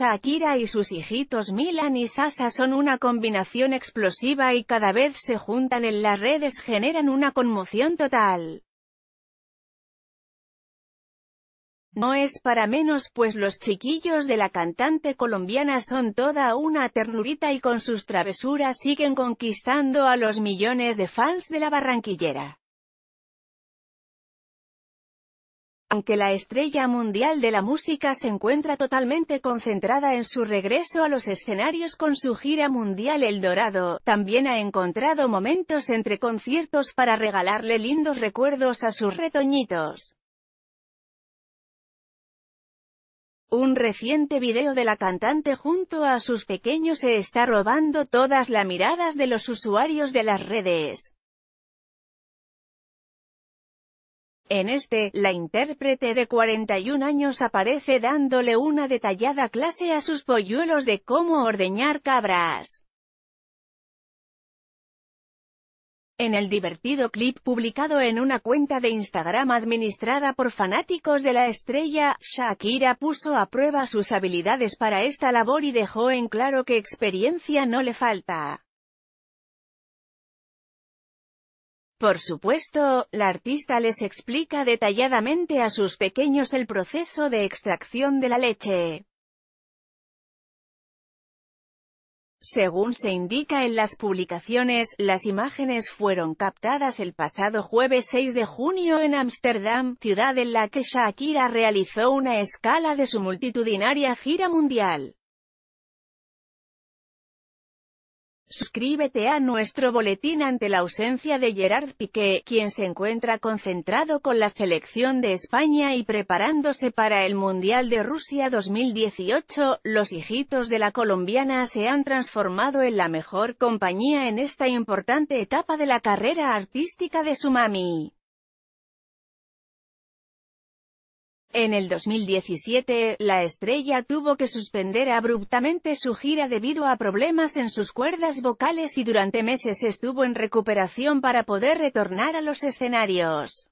Shakira y sus hijitos Milan y Sasa son una combinación explosiva y cada vez se juntan en las redes generan una conmoción total. No es para menos pues los chiquillos de la cantante colombiana son toda una ternurita y con sus travesuras siguen conquistando a los millones de fans de la barranquillera. aunque la estrella mundial de la música se encuentra totalmente concentrada en su regreso a los escenarios con su gira mundial El Dorado, también ha encontrado momentos entre conciertos para regalarle lindos recuerdos a sus retoñitos. Un reciente video de la cantante junto a sus pequeños se está robando todas las miradas de los usuarios de las redes. En este, la intérprete de 41 años aparece dándole una detallada clase a sus polluelos de cómo ordeñar cabras. En el divertido clip publicado en una cuenta de Instagram administrada por fanáticos de la estrella, Shakira puso a prueba sus habilidades para esta labor y dejó en claro que experiencia no le falta. Por supuesto, la artista les explica detalladamente a sus pequeños el proceso de extracción de la leche. Según se indica en las publicaciones, las imágenes fueron captadas el pasado jueves 6 de junio en Ámsterdam, ciudad en la que Shakira realizó una escala de su multitudinaria gira mundial. Suscríbete a nuestro boletín ante la ausencia de Gerard Piqué, quien se encuentra concentrado con la selección de España y preparándose para el Mundial de Rusia 2018, los hijitos de la colombiana se han transformado en la mejor compañía en esta importante etapa de la carrera artística de su mami. En el 2017, la estrella tuvo que suspender abruptamente su gira debido a problemas en sus cuerdas vocales y durante meses estuvo en recuperación para poder retornar a los escenarios.